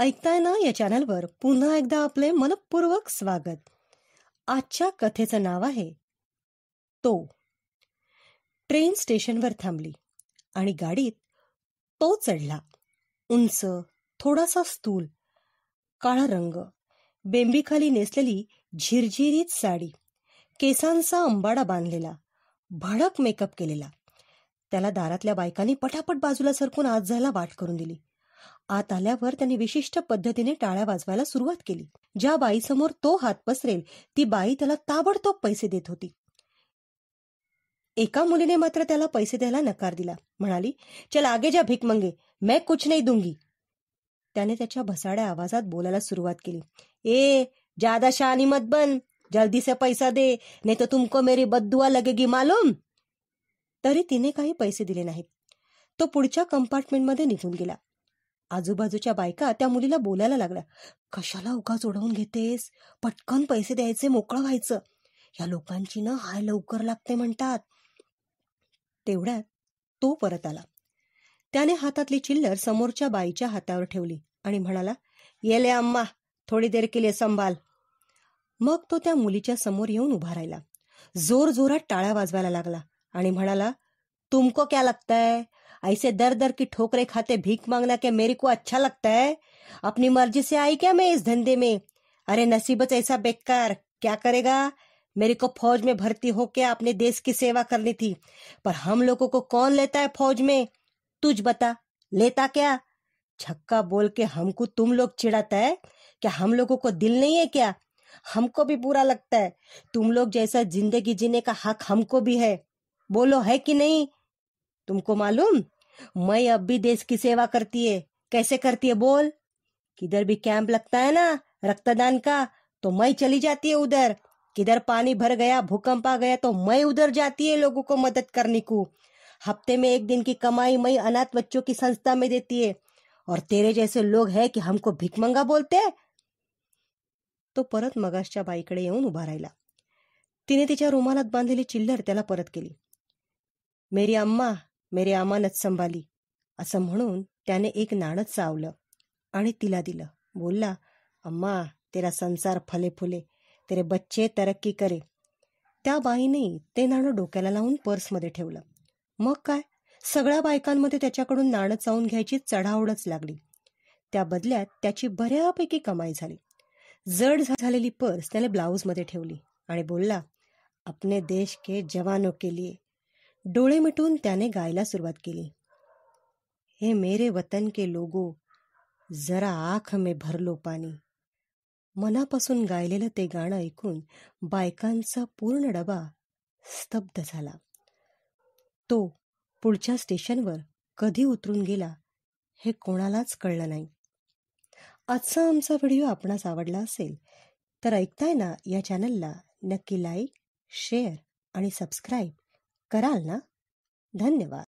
ऐकताय ना या चॅनलवर पुन्हा एकदा आपले मनपूर्वक स्वागत आजच्या कथेचं नाव आहे तो ट्रेन स्टेशनवर थांबली आणि गाडीत तो चढला उंच थोडासा स्थूल काळा रंग बेंबीखाली नेसलेली झिरझिरीत साडी केसांचा अंबाडा बांधलेला भडक मेकअप केलेला त्याला दारातल्या बायकांनी पटापट बाजूला सरकून आज झाला वाट करून दिली आत आल्यावर त्याने विशिष्ट पद्धतीने टाळ्या वाजवायला सुरुवात केली ज्या बाईसमोर तो हात पसरेल ती बाई त्याला ताबडतोब पैसे देत होती एका मुलीने मात्र त्याला पैसे द्यायला नकार दिला म्हणाली चल आगे जा भीक मंगे मैं कुछ नाही दुंगी त्याने त्याच्या भसाड्या आवाजात बोलायला सुरुवात केली ए जादा शानी मत बन जल्दी से पैसा दे नाही तर तुमको मेरी बद्दुआ लगेगी मालूम तरी तिने काही पैसे दिले नाहीत तो पुढच्या कंपार्टमेंटमध्ये निघून गेला आजूबाजूच्या बायका त्या मुलीला बोलायला लागल्या कशाला उगाच ओढवून घेतेस पटकन पैसे द्यायचे मोकळं व्हायचं या लोकांची ना हाय लवकर लागते म्हणतात तेवढ्यात तो परत आला त्याने हातातली चिल्लर समोरच्या बाईच्या हातावर ठेवली आणि म्हणाला येले अम्मा थोडी देर केली संभाल मग तो त्या मुलीच्या समोर येऊन उभा राहिला जोरजोरात टाळ्या वाजवायला लागला आणि म्हणाला तुमको क्या लागतय ऐसे दर दर की ठोकरे खाते भीख मांगना क्या मेरे को अच्छा लगता है अपनी मर्जी से आई क्या मैं इस धंधे में अरे नसीबत ऐसा बेकार क्या करेगा मेरे को फौज में भर्ती होके अपने देश की सेवा करनी थी पर हम लोगों को कौन लेता है फौज में तुझ बता लेता क्या छक्का बोल के हमको तुम लोग चिढ़ाता है क्या हम लोगों को दिल नहीं है क्या हमको भी बुरा लगता है तुम लोग जैसा जिंदगी जीने का हक हमको भी है बोलो है कि नहीं तुमको मालूम मैं अब भी देश की सेवा करती है कैसे करती है बोल किधर भी कैंप लगता है ना रक्तदान का तो मैं चली जाती है उधर किधर पानी भर गया भूकंप आ गया तो मैं उधर जाती है लोगों को मदद करने को हफ्ते में एक दिन की कमाई मैं अनाथ बच्चों की संस्था में देती है और तेरे जैसे लोग है कि हमको मंगा बोलते तो परत मगाशच्या बाईकडे येऊन उभा राहिला तिने तिच्या रुमालात बांधलेली चिल्लर त्याला परत केली मेरी अम्मा मेरे अमानत संभाली असं म्हणून त्याने एक नाणं चावलं आणि तिला दिलं बोलला अम्मा तेरा संसार फले फुले तेरे बच्चे तरक्की करे त्या बाईने ते नाणं डोक्याला लावून पर्समध्ये ठेवलं मग काय सगळ्या बायकांमध्ये त्याच्याकडून नाणं चावून घ्यायची चढावडच लागली त्या बदल्यात त्याची बऱ्यापैकी कमाई झाली जड झालेली पर्स त्याने ब्लाऊजमध्ये ठेवली आणि बोलला आपने देश के जवानो के लिए डोळे मिटून त्याने गायला सुरुवात केली हे मेरे वतन के लोगो जरा आख मे भरलो पाणी मनापासून गायलेलं ते गाणं ऐकून बायकांचा पूर्ण डबा स्तब्ध झाला तो पुढच्या स्टेशनवर कधी उतरून गेला हे कोणालाच कळलं नाही आजचा आमचा व्हिडिओ आपणास आवडला असेल तर ऐकताय ना या चॅनलला नक्की लाईक शेअर आणि सबस्क्राईब कराल ना धन्यवाद